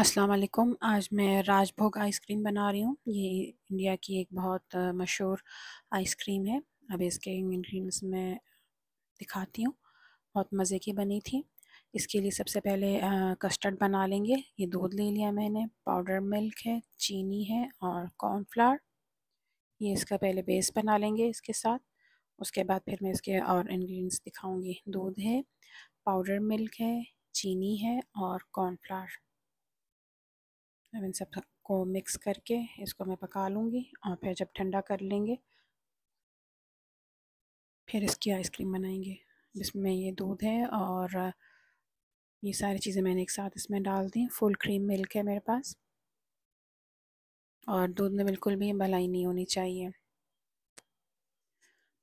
अस्सलाम वालेकुम आज मैं राजभोग आइसक्रीम बना रही हूँ ये इंडिया की एक बहुत मशहूर आइसक्रीम है अब इसके इंग्रेडिएंट्स मैं दिखाती हूँ बहुत मज़े की बनी थी इसके लिए सबसे पहले कस्टर्ड बना लेंगे ये दूध ले लिया मैंने पाउडर मिल्क है चीनी है और कॉर्नफ्लावर ये इसका पहले बेस बना लेंगे इसके साथ उसके बाद फिर मैं इसके और इंग्रेडिएंट्स दिखाऊँगी दूध है पाउडर मिल्क है चीनी है और कॉर्नफ्लावर अब इन सब को मिक्स करके इसको मैं पका लूँगी और फिर जब ठंडा कर लेंगे फिर इसकी आइसक्रीम बनाएंगे जिसमें ये दूध है और ये सारी चीज़ें मैंने एक साथ इसमें डाल दी फुल क्रीम मिल्क है मेरे पास और दूध में बिल्कुल भी भलाई नहीं होनी चाहिए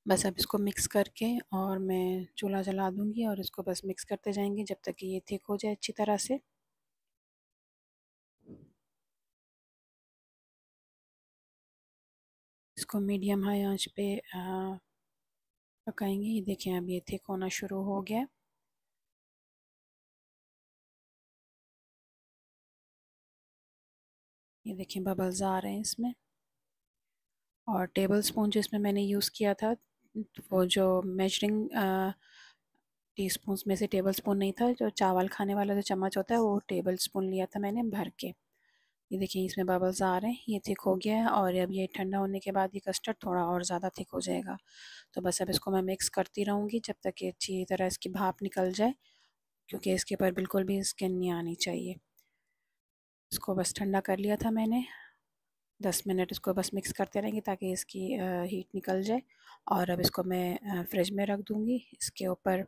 बस अब इसको मिक्स करके और मैं चूल्हा जला दूंगी और इसको बस मिक्स करते जाएंगे जब तक कि ये थिक हो जाए अच्छी तरह से इसको मीडियम हाई आंच पे पकाएंगे ये देखें अब ये थिक होना शुरू हो गया ये देखें बबल्स आ रहे हैं इसमें और टेबल स्पून जो इसमें मैंने यूज़ किया था वो जो मेजरिंग टी स्पून में से टेबल स्पून नहीं था जो चावल खाने वाला जो चम्मच होता है वो टेबल स्पून लिया था मैंने भर के ये देखिए इसमें बबल्स आ रहे हैं ये थिक हो गया है और अब ये ठंडा होने के बाद ये कस्टर्ड थोड़ा और ज़्यादा थिक हो जाएगा तो बस अब इसको मैं मिक्स करती रहूँगी जब तक ये अच्छी तरह इसकी भाप निकल जाए क्योंकि इसके ऊपर बिल्कुल भी स्किन नहीं आनी चाहिए इसको बस ठंडा कर लिया था मैंने दस मिनट इसको बस मिक्स करते रहेंगे ताकि इसकी हीट निकल जाए और अब इसको मैं फ्रिज में रख दूँगी इसके ऊपर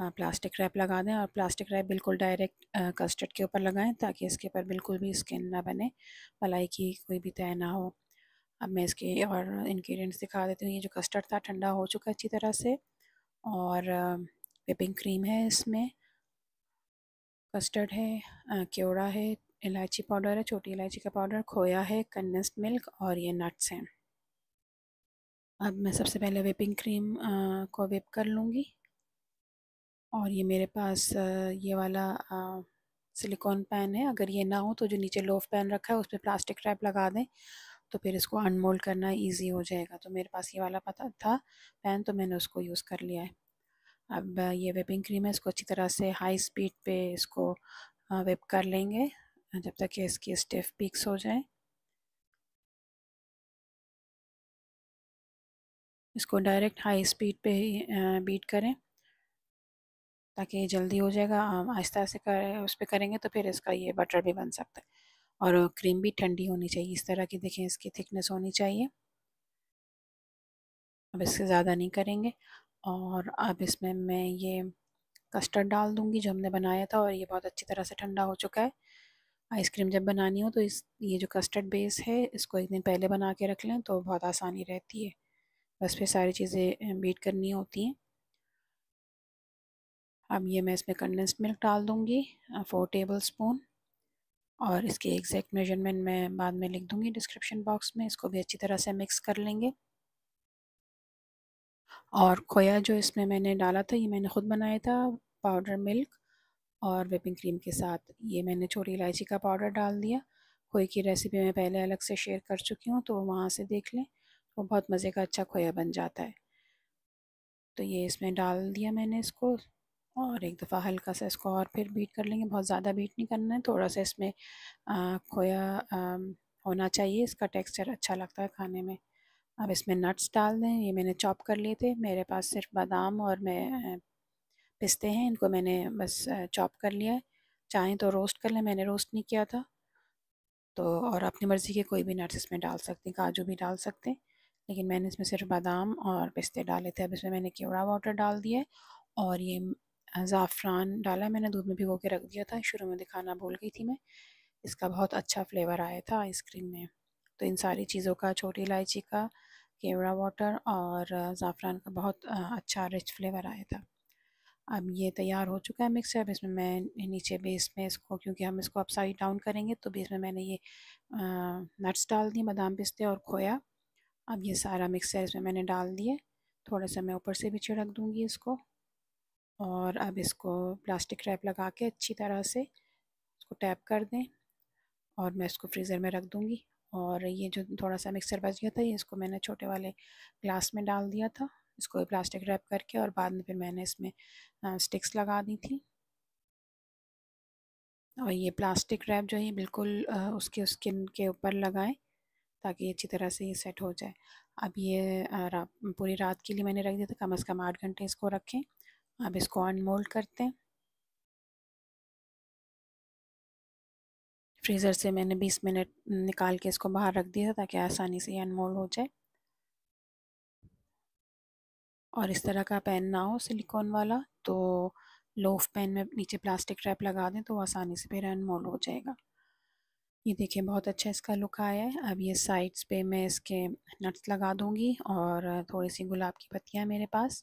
प्लास्टिक रैप लगा दें और प्लास्टिक रैप बिल्कुल डायरेक्ट कस्टर्ड के ऊपर लगाएं ताकि इसके ऊपर बिल्कुल भी स्किन ना बने मलाई की कोई भी तय ना हो अब मैं इसके और इन्ग्रीडियंट्स दिखा देती हूँ ये जो कस्टर्ड था ठंडा हो चुका है अच्छी तरह से और विपिंग क्रीम है इसमें कस्टर्ड है क्योड़ा है इलायची पाउडर है छोटी इलायची का पाउडर खोया है कंडेंस्ड मिल्क और ये नट्स हैं अब मैं सबसे पहले विपिंग क्रीम को विप कर लूँगी और ये मेरे पास ये वाला सिलिकॉन पैन है अगर ये ना हो तो जो नीचे लोफ पैन रखा है उस पर प्लास्टिक रैप लगा दें तो फिर इसको अनमोल्ड करना इजी हो जाएगा तो मेरे पास ये वाला पता था पैन तो मैंने उसको यूज़ कर लिया है अब ये वेपिंग क्रीम है इसको अच्छी तरह से हाई स्पीड पे इसको वेप कर लेंगे जब तक कि इसकी स्टिफ पिक्स हो जाए इसको डायरेक्ट हाई स्पीड पे ही बीट करें ताकि जल्दी हो जाएगा आहिस्ता आहिस्ते कर उस पर करेंगे तो फिर इसका ये बटर भी बन सकता है और क्रीम भी ठंडी होनी चाहिए इस तरह की देखें इसकी थिकनेस होनी चाहिए अब इससे ज़्यादा नहीं करेंगे और अब इसमें मैं ये कस्टर्ड डाल दूँगी जो हमने बनाया था और ये बहुत अच्छी तरह से ठंडा हो चुका है आइसक्रीम जब बनानी हो तो इस ये जो कस्टर्ड बेस है इसको एक दिन पहले बना के रख लें तो बहुत आसानी रहती है बस फिर सारी चीज़ें बीट करनी होती हैं अब ये मैं इसमें कंडेंस मिल्क डाल दूँगी फोर टेबल स्पून और इसके एग्जैक्ट मेजरमेंट मैं बाद में लिख दूँगी डिस्क्रिप्शन बॉक्स में इसको भी अच्छी तरह से मिक्स कर लेंगे और खोया जो इसमें मैंने डाला था ये मैंने ख़ुद बनाया था पाउडर मिल्क और विपिंग क्रीम के साथ ये मैंने छोटी इलायची का पाउडर डाल दिया खोए की रेसिपी मैं पहले अलग से शेयर कर चुकी हूँ तो वहाँ से देख लें वो तो बहुत मज़े का अच्छा खोया बन जाता है तो ये इसमें डाल दिया मैंने इसको और एक दफ़ा हल्का सा इसको और फिर बीट कर लेंगे बहुत ज़्यादा बीट नहीं करना है थोड़ा सा इसमें आ, खोया आ, होना चाहिए इसका टेक्सचर अच्छा लगता है खाने में अब इसमें नट्स डाल दें ये मैंने चॉप कर लिए थे मेरे पास सिर्फ बादाम और मैं पिस्ते हैं इनको मैंने बस चॉप कर लिया है चाहें तो रोस्ट कर लें मैंने रोस्ट नहीं किया था तो और अपनी मर्ज़ी के कोई भी नट्स इसमें डाल सकते हैं काजू भी डाल सकते हैं लेकिन मैंने इसमें सिर्फ बादाम और पिस्ते डाले थे अब इसमें मैंने केवड़ा वाटर डाल दिया है और ये ज़ाफ़रान डाला मैंने दूध में भिगो के रख दिया था शुरू में दिखाना भूल गई थी मैं इसका बहुत अच्छा फ्लेवर आया था आइसक्रीम में तो इन सारी चीज़ों का छोटी इलायची का केवड़ा वाटर और ज़ाफ़रान का बहुत अच्छा रिच फ्लेवर आया था अब ये तैयार हो चुका है मिक्सर अब इसमें मैं नीचे बेस में इसको क्योंकि हम इसको अब साइड डाउन करेंगे तो बेस में मैंने ये नट्स डाल दिए बादाम पिस्ते और खोया अब ये सारा मिक्सर इसमें मैंने डाल दिए थोड़ा सा मैं ऊपर से भी छिड़क दूँगी इसको और अब इसको प्लास्टिक रैप लगा के अच्छी तरह से इसको टैप कर दें और मैं इसको फ्रीज़र में रख दूँगी और ये जो थोड़ा सा मिक्सर बच गया था ये इसको मैंने छोटे वाले ग्लास में डाल दिया था इसको प्लास्टिक रैप करके और बाद में फिर मैंने इसमें स्टिक्स लगा दी थी और ये प्लास्टिक रैप जो है बिल्कुल उसके स्किन के ऊपर लगाएं ताकि अच्छी तरह से ये सेट हो जाए अब ये रा, पूरी रात के लिए मैंने रख दिया था कम अज़ कम आठ घंटे इसको रखें अब इसको अनमोल्ड करते हैं फ्रीज़र से मैंने 20 मिनट निकाल के इसको बाहर रख दिया था ताकि आसानी से ये अनमोल्ड हो जाए और इस तरह का पैन ना हो सिलिकॉन वाला तो लोफ पैन में नीचे प्लास्टिक ट्रैप लगा दें तो आसानी से फिर अनमोल्ड हो जाएगा ये देखिए बहुत अच्छा इसका लुक आया है अब ये साइड्स पे मैं इसके नट्स लगा दूँगी और थोड़ी सी गुलाब की पत्तियाँ मेरे पास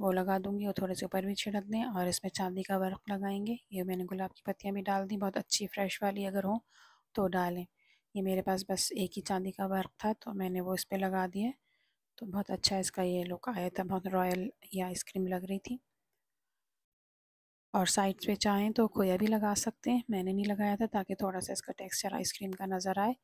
वो लगा दूंगी और थोड़े से ऊपर भी छिड़क दें और इसमें चांदी का वर्क लगाएंगे ये मैंने गुलाब की पत्तियाँ भी डाल दी बहुत अच्छी फ्रेश वाली अगर हो तो डालें ये मेरे पास बस एक ही चांदी का वर्क था तो मैंने वो इस पर लगा दिया तो बहुत अच्छा इसका ये लुक आया था बहुत रॉयल ये आइसक्रीम लग रही थी और साइड पे चाहें तो खोया भी लगा सकते हैं मैंने नहीं लगाया था ताकि थोड़ा सा इसका टेक्सचर आइसक्रीम का नज़र आए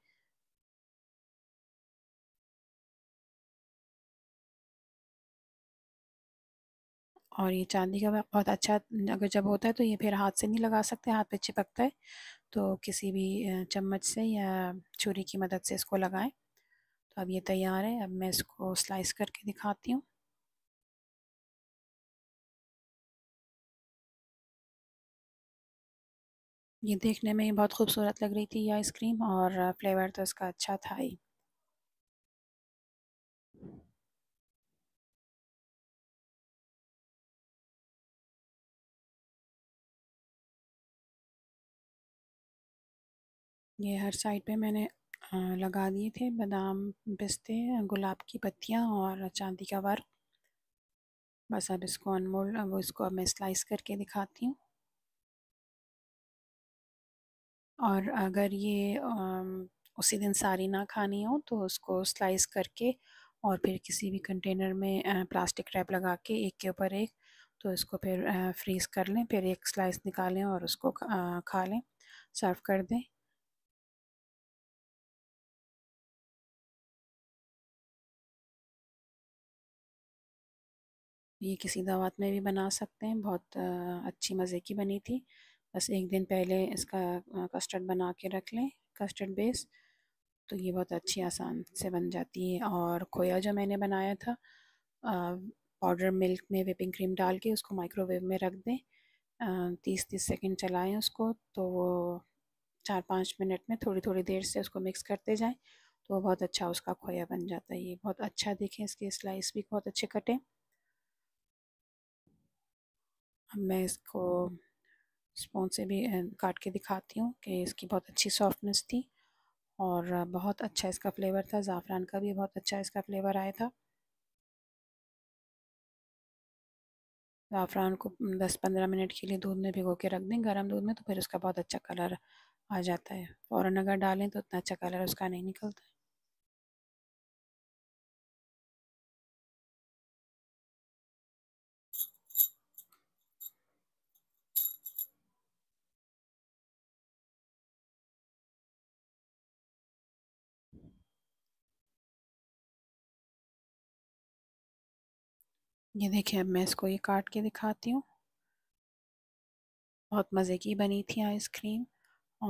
और ये चांदी का बहुत अच्छा अगर जब होता है तो ये फिर हाथ से नहीं लगा सकते हाथ पे चिपकता है तो किसी भी चम्मच से या छुरी की मदद से इसको लगाएं तो अब ये तैयार है अब मैं इसको स्लाइस करके दिखाती हूँ ये देखने में बहुत खूबसूरत लग रही थी ये आइसक्रीम और फ्लेवर तो इसका अच्छा था ही ये हर साइड पे मैंने लगा दिए थे बादाम पिस्ते गुलाब की पत्तियाँ और चांदी का वर्क बस अब इसको अनमोल अब इसको अब मैं स्लाइस करके दिखाती हूँ और अगर ये उसी दिन सारी ना खानी हो तो उसको स्लाइस करके और फिर किसी भी कंटेनर में प्लास्टिक रैप लगा के एक के ऊपर एक तो इसको फिर फ्रीज़ कर लें फिर एक स्लाइस निकालें और उसको खा लें सर्व कर दें ये किसी दावत में भी बना सकते हैं बहुत अच्छी मज़े की बनी थी बस एक दिन पहले इसका कस्टर्ड बना के रख लें कस्टर्ड बेस तो ये बहुत अच्छी आसान से बन जाती है और खोया जो मैंने बनाया था पाउडर मिल्क में विपिंग क्रीम डाल के उसको माइक्रोवेव में रख दें तीस तीस सेकेंड चलाएँ उसको तो वो चार पाँच मिनट में थोड़ी थोड़ी देर से उसको मिक्स करते जाएँ तो बहुत अच्छा उसका खोया बन जाता है ये बहुत अच्छा देखें इसके स्लाइस भी बहुत अच्छे कटें अब मैं इसको स्पून से भी काट के दिखाती हूँ कि इसकी बहुत अच्छी सॉफ्टनेस थी और बहुत अच्छा इसका फ्लेवर था ज़ाफ़रान का भी बहुत अच्छा इसका फ्लेवर आया था ज़ाफ़रान को 10-15 मिनट के लिए दूध में भिगो के रख दें गर्म दूध में तो फिर उसका बहुत अच्छा कलर आ जाता है फ़ौरन अगर डालें तो उतना अच्छा कलर उसका नहीं निकलता है ये देखिए अब मैं इसको ये काट के दिखाती हूँ बहुत मज़े की बनी थी आइसक्रीम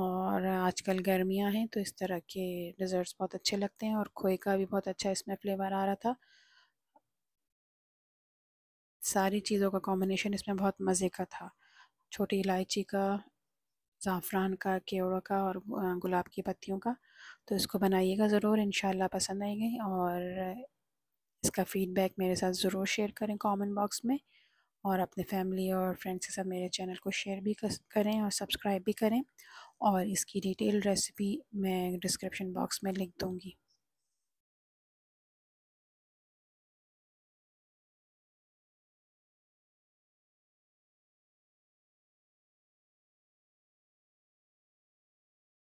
और आजकल गर्मियाँ हैं तो इस तरह के डिज़र्ट्स बहुत अच्छे लगते हैं और खोए का भी बहुत अच्छा इसमें फ्लेवर आ रहा था सारी चीज़ों का कॉम्बिनेशन इसमें बहुत मज़े का था छोटी इलायची का ज़ाफ़रान का केवड़ों का और गुलाब की पत्तियों का तो इसको बनाइएगा ज़रूर इन पसंद आएगी और इसका फ़ीडबैक मेरे साथ ज़रूर शेयर करें कमेंट बॉक्स में और अपने फैमिली और फ्रेंड्स के साथ मेरे चैनल को शेयर भी करें और सब्सक्राइब भी करें और इसकी डिटेल रेसिपी मैं डिस्क्रिप्शन बॉक्स में लिख दूँगी